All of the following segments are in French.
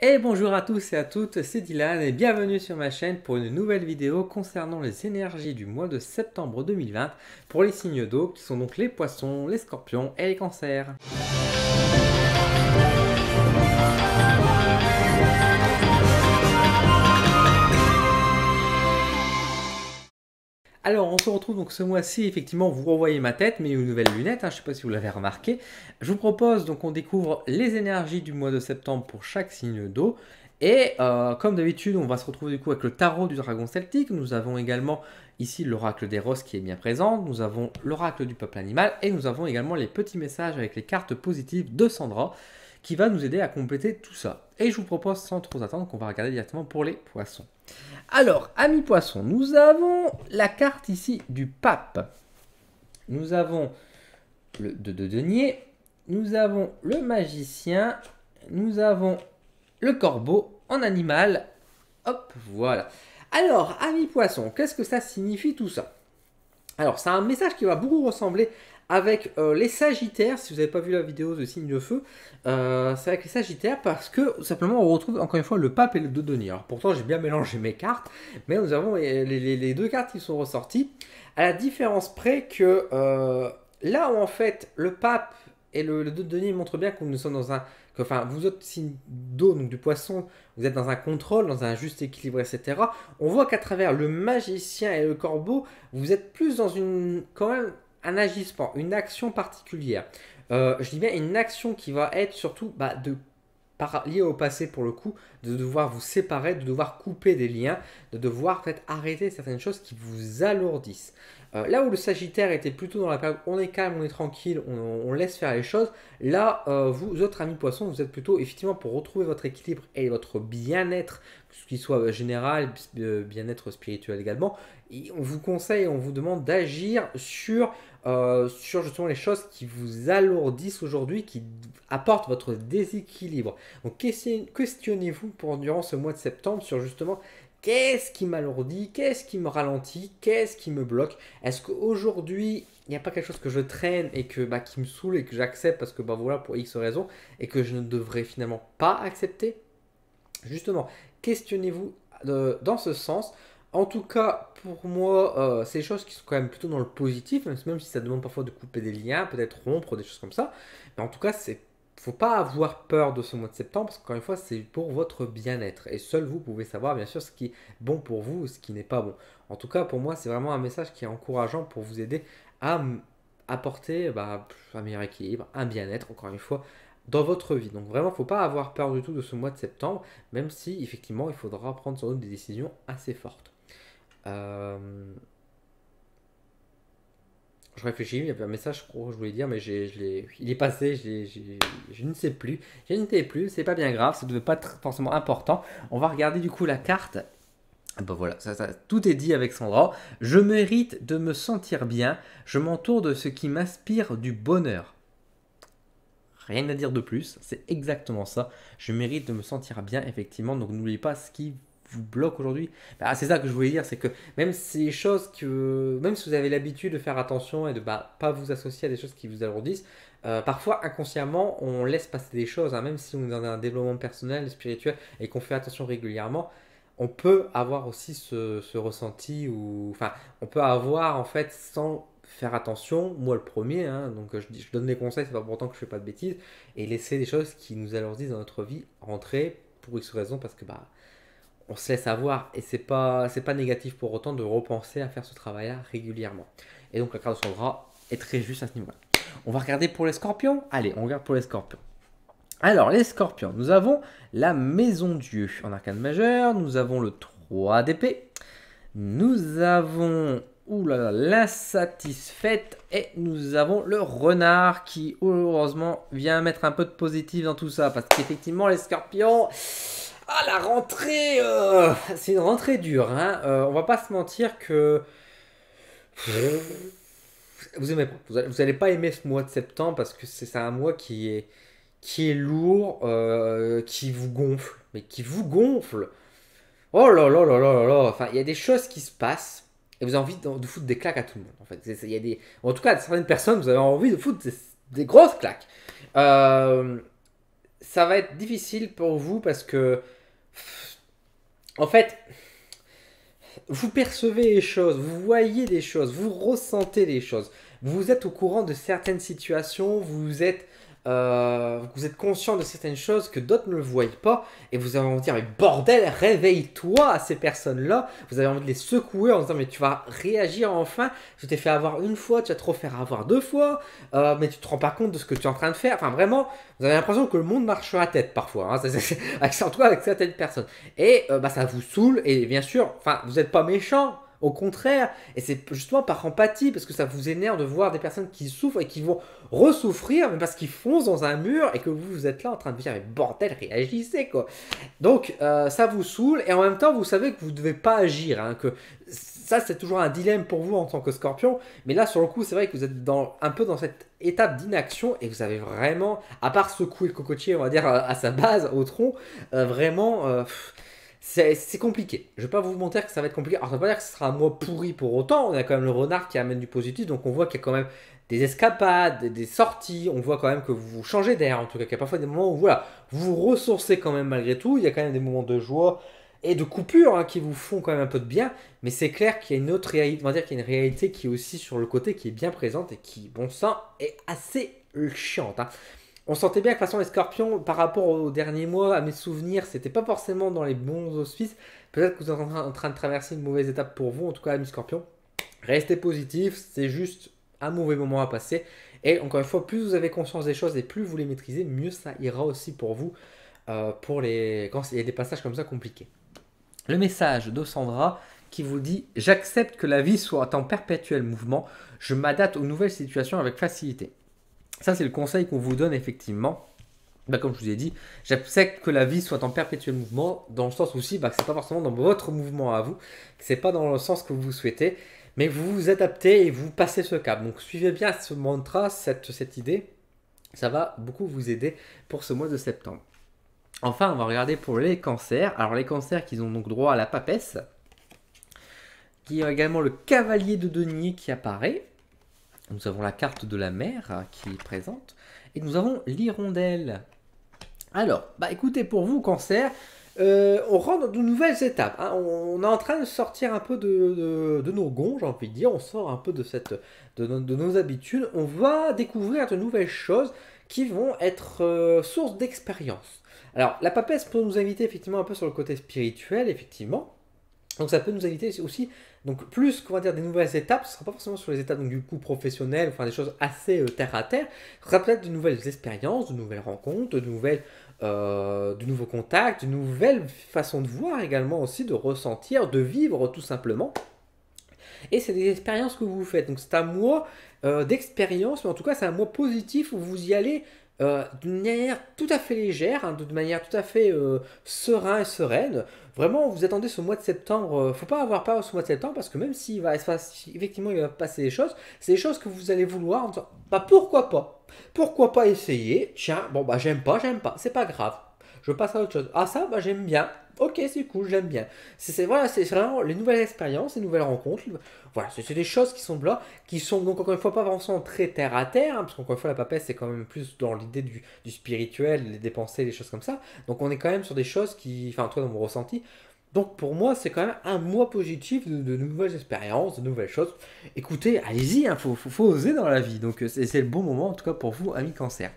Et bonjour à tous et à toutes, c'est Dylan et bienvenue sur ma chaîne pour une nouvelle vidéo concernant les énergies du mois de septembre 2020 pour les signes d'eau qui sont donc les poissons, les scorpions et les cancers. Alors, on se retrouve donc ce mois-ci, effectivement, vous revoyez ma tête, mais une nouvelle lunette, hein, je ne sais pas si vous l'avez remarqué. Je vous propose donc on découvre les énergies du mois de septembre pour chaque signe d'eau. Et euh, comme d'habitude, on va se retrouver du coup avec le tarot du dragon celtique. Nous avons également ici l'oracle des roses qui est bien présent. Nous avons l'oracle du peuple animal et nous avons également les petits messages avec les cartes positives de Sandra qui va nous aider à compléter tout ça. Et je vous propose sans trop attendre qu'on va regarder directement pour les poissons. Alors, amis poissons, nous avons la carte ici du pape. Nous avons le de, de denier, nous avons le magicien, nous avons le corbeau en animal. Hop, voilà. Alors, amis poissons, qu'est-ce que ça signifie tout ça Alors, c'est un message qui va beaucoup ressembler avec euh, les Sagittaires. Si vous n'avez pas vu la vidéo de Signe de Feu, euh, c'est avec les Sagittaires parce que simplement on retrouve encore une fois le pape et le Dodonier. Alors pourtant j'ai bien mélangé mes cartes, mais nous avons euh, les, deux cartes qui sont ressorties. À la différence près que là où en fait le pape et le, le denis montrent bien que nous sommes dans un enfin vous êtes signe d'eau, donc du poisson, vous êtes dans un contrôle, dans un juste équilibre, etc. On voit qu'à travers le magicien et le corbeau, vous êtes plus dans une, quand même, un agissement, une action particulière. Euh, je dis bien une action qui va être surtout bah, de par, au passé pour le coup, de devoir vous séparer, de devoir couper des liens, de devoir peut arrêter certaines choses qui vous alourdissent. Euh, là où le Sagittaire était plutôt dans la période on est calme, on est tranquille, on, laisse faire les choses, là, euh, vous autres amis poissons, vous êtes plutôt effectivement pour retrouver votre équilibre et votre bien-être, qu'il soit général, bien-être spirituel également, et on vous conseille, on vous demande d'agir sur euh, sur justement les choses qui vous alourdissent aujourd'hui, qui apportent votre déséquilibre. Donc questionnez-vous pour durant ce mois de septembre sur justement qu'est-ce qui m'alourdit, qu'est-ce qui me ralentit, qu'est-ce qui me bloque. Est-ce qu'aujourd'hui il n'y a pas quelque chose que je traîne et que bah, qui me saoule et que j'accepte parce que bah voilà pour X raison et que je ne devrais finalement pas accepter Justement, questionnez-vous euh, dans ce sens en tout cas, pour moi, euh, c'est des choses qui sont quand même plutôt dans le positif, même si ça demande parfois de couper des liens, peut-être rompre des choses comme ça. Mais en tout cas, c'est faut pas avoir peur de ce mois de septembre parce qu'encore une fois, c'est pour votre bien-être et seul vous pouvez savoir bien sûr ce qui est bon pour vous, ce qui n'est pas bon. En tout cas, pour moi, c'est vraiment un message qui est encourageant pour vous aider à apporter bah, un meilleur équilibre, un bien-être, encore une fois, dans votre vie. Donc vraiment, faut pas avoir peur du tout de ce mois de septembre, même si effectivement, il faudra prendre sans doute des décisions assez fortes. Euh, je réfléchis, il y avait un message, je crois, que je voulais dire, mais j'ai, je il est passé, je ne sais plus. Je ne sais plus, c'est pas bien grave, ça ne devait pas être forcément important. On va regarder du coup la carte. Ben voilà, ça, tout est dit avec Sandra. Je mérite de me sentir bien, je m'entoure de ce qui m'inspire du bonheur. Rien à dire de plus, c'est exactement ça. Je mérite de me sentir bien, effectivement. Donc n'oubliez pas ce qui vous bloque aujourd'hui. Bah, c'est ça que je voulais dire, c'est que même ces choses que, même si vous avez l'habitude de faire attention et de bah, pas vous associer à des choses qui vous alourdissent, euh, parfois inconsciemment on laisse passer des choses, hein. même si on est dans un développement personnel, spirituel et qu'on fait attention régulièrement, on peut avoir aussi ce, ressenti ou, enfin, on peut avoir en fait sans faire attention, moi le premier, hein, donc euh, je, je, donne des conseils, c'est pas pour autant que je fais pas de bêtises, et laisser des choses qui nous alourdissent dans notre vie rentrer pour X raison parce que bah on se laisse avoir et c'est pas c'est pas négatif pour autant de repenser à faire ce travail-là régulièrement. Et donc la carte de bras est très juste à ce niveau-là. On va regarder pour les Scorpions. Allez, on regarde pour les Scorpions. Alors les Scorpions, nous avons la Maison Dieu en arcane majeur, nous avons le 3 d'épée, nous avons l'insatisfaite et nous avons le renard qui heureusement vient mettre un peu de positif dans tout ça parce qu'effectivement les Scorpions ah, la rentrée euh, C'est une rentrée dure, hein. Euh, on va pas se mentir que. Vous aimez pas. Vous allez, pas aimer ce mois de septembre parce que c'est un mois qui est, qui est lourd, euh, qui vous gonfle. Mais qui vous gonfle Oh là là là là là là Enfin, il y a des choses qui se passent et vous avez envie de, foutre des claques à tout le monde. En fait, des, en tout cas, certaines personnes, vous avez envie de foutre des, des grosses claques. ça va être difficile pour vous parce que en fait, vous percevez les choses, vous voyez des choses, vous ressentez des choses, vous êtes au courant de certaines situations, vous êtes euh, vous êtes conscient de certaines choses que d'autres ne le voient pas, et vous avez envie de dire, mais bordel, réveille-toi à ces personnes-là, vous avez envie de les secouer en disant, mais tu vas réagir enfin, je t'ai fait avoir une fois, tu as trop faire avoir deux fois, euh, mais tu te rends pas compte de ce que tu es en train de faire, enfin vraiment, vous avez l'impression que le monde marche à la tête parfois, hein. c'est, avec certaines personnes, et euh, bah, ça vous saoule, et bien sûr, enfin, vous n'êtes pas méchant, au contraire, et c'est justement par empathie, parce que ça vous énerve de voir des personnes qui souffrent et qui vont ressouffrir, mais parce qu'ils foncent dans un mur et que vous, vous êtes là en train de dire, mais bordel, réagissez quoi. Donc euh, ça vous saoule, et en même temps, vous savez que vous ne devez pas agir, hein, que ça c'est toujours un dilemme pour vous en tant que scorpion, mais là sur le coup, c'est vrai que vous êtes dans, un peu dans cette étape d'inaction et vous avez vraiment, à part secouer le cocotier, on va dire, à sa base, au tronc, euh, vraiment... Euh, c'est compliqué. Je vais pas vous montrer que ça va être compliqué. Alors, ça veut pas dire que ce sera moi pourri pour autant. On a quand même le renard qui amène du positif, donc on voit qu'il y a quand même des escapades, des sorties. On voit quand même que vous changez d'air, en tout cas, qu'il y a parfois des moments où voilà, vous ressourcez quand même malgré tout. Il y a quand même des moments de joie et de coupure hein, qui vous font quand même un peu de bien. Mais c'est clair qu'il y a une autre réalité, on va dire qu'il y a une réalité qui est aussi sur le côté qui est bien présente et qui, bon sang, est assez chiante. Hein on sentait bien que de toute façon les Scorpions, par rapport aux derniers mois, à mes souvenirs, c'était pas forcément dans les bons auspices. Peut-être que vous êtes en train de traverser une mauvaise étape pour vous, en tout cas amis Scorpions. Restez positif, c'est juste un mauvais moment à passer. Et encore une fois, plus vous avez conscience des choses et plus vous les maîtrisez, mieux ça ira aussi pour vous euh, pour les... quand il y a des passages comme ça compliqués. Le message de Sandra qui vous dit « J'accepte que la vie soit en perpétuel mouvement, je m'adapte aux nouvelles situations avec facilité ça, c'est le conseil qu'on vous donne effectivement. Bah, comme je vous ai dit, j'accepte que la vie soit en perpétuel mouvement, dans le sens aussi bah, que ce n'est pas forcément dans votre mouvement à vous, que ce n'est pas dans le sens que vous souhaitez, mais vous vous adaptez et vous passez ce cap. Donc suivez bien ce mantra, cette, cette idée, ça va beaucoup vous aider pour ce mois de septembre. Enfin, on va regarder pour les cancers. Alors les cancers qui ont donc droit à la papesse, qui a également le cavalier de denier qui apparaît, nous avons la carte de la mer hein, qui est présente. Et nous avons l'hirondelle. Alors, bah écoutez, pour vous, cancer, euh, on rentre dans de nouvelles étapes. Hein. On, est en train de sortir un peu de, nos gonds, j'ai envie de dire. On sort un peu de, cette, de, nos habitudes. On va découvrir de nouvelles choses qui vont être euh, source d'expérience. Alors, la papesse peut nous inviter effectivement un peu sur le côté spirituel, effectivement. Donc ça peut nous inviter aussi, donc plus qu'on va dire des nouvelles étapes, ce ne sera pas forcément sur les étapes donc, du coup professionnel, enfin des choses assez euh, terre à terre, ce sera peut-être de nouvelles expériences, de nouvelles rencontres, de nouvelles, euh, de nouveaux contacts, de nouvelles façons de voir également aussi, de ressentir, de vivre tout simplement. Et c'est des expériences que vous faites, donc c'est un mois euh, d'expérience, mais en tout cas c'est un mois positif où vous y allez euh, d'une manière tout à fait légère, hein, d'une manière tout à fait euh, serein et sereine. Vraiment, vous attendez ce mois de septembre. Euh, faut pas avoir peur ce mois de septembre parce que même s'il va effectivement il va passer des choses, c'est des choses que vous allez vouloir en disant bah, pourquoi pas, pourquoi pas essayer. Tiens, bon bah j'aime pas, j'aime pas, c'est pas grave. Je passe à autre chose. Ah ça, bah j'aime bien ok, c'est cool, j'aime bien. C'est voilà, c'est vraiment les nouvelles expériences, les nouvelles rencontres. Voilà, c'est des choses qui sont là, qui sont donc encore une fois pas vraiment très terre à terre, hein, parce qu'encore une fois la papesse c'est quand même plus dans l'idée du, spirituel, les dépenser, des choses comme ça. Donc on est quand même sur des choses qui, enfin cas dans mon ressenti, donc pour moi, c'est quand même un mois positif de, nouvelles expériences, de nouvelles choses. Écoutez, allez-y, il hein, faut, faut, oser dans la vie. Donc euh, c'est le bon moment, en tout cas pour vous, amis cancer.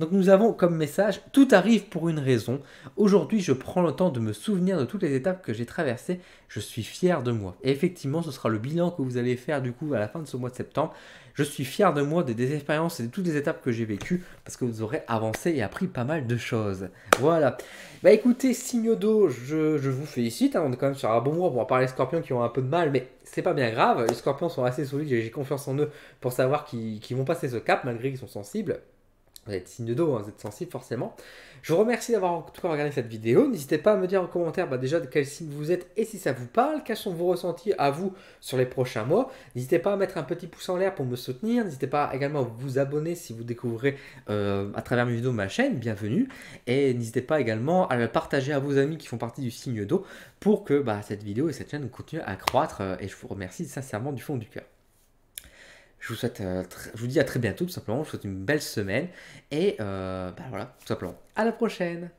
Donc nous avons comme message, tout arrive pour une raison. Aujourd'hui, je prends le temps de me souvenir de toutes les étapes que j'ai traversées. Je suis fier de moi. Et effectivement, ce sera le bilan que vous allez faire du coup à la fin de ce mois de septembre. Je suis fier de moi, des, expériences et de toutes les étapes que j'ai vécues parce que vous aurez avancé et appris pas mal de choses. Voilà. Bah écoutez, Signodo, je, je vous félicite. Hein. on est quand même sur un bon mois pour parler scorpions qui ont un peu de mal, mais c'est pas bien grave. Les scorpions sont assez solides et j'ai confiance en eux pour savoir qu'ils vont passer ce cap malgré qu'ils sont sensibles vous êtes signe d'eau, hein, vous êtes sensible forcément. Je vous remercie d'avoir en tout cas regardé cette vidéo. N'hésitez pas à me dire en commentaire bah, déjà de quel signe vous êtes et si ça vous parle, quels sont vos ressentis à vous sur les prochains mois. N'hésitez pas à mettre un petit pouce en l'air pour me soutenir. N'hésitez pas également à vous abonner si vous découvrez euh, à travers mes vidéos ma chaîne, bienvenue. Et n'hésitez pas également à la partager à vos amis qui font partie du signe d'eau pour que bah, cette vidéo et cette chaîne continuent à croître. et je vous remercie sincèrement du fond du cœur. Je vous souhaite, euh, vous dis à très bientôt tout simplement. Je vous souhaite une belle semaine et euh, bah, voilà tout simplement. À la prochaine.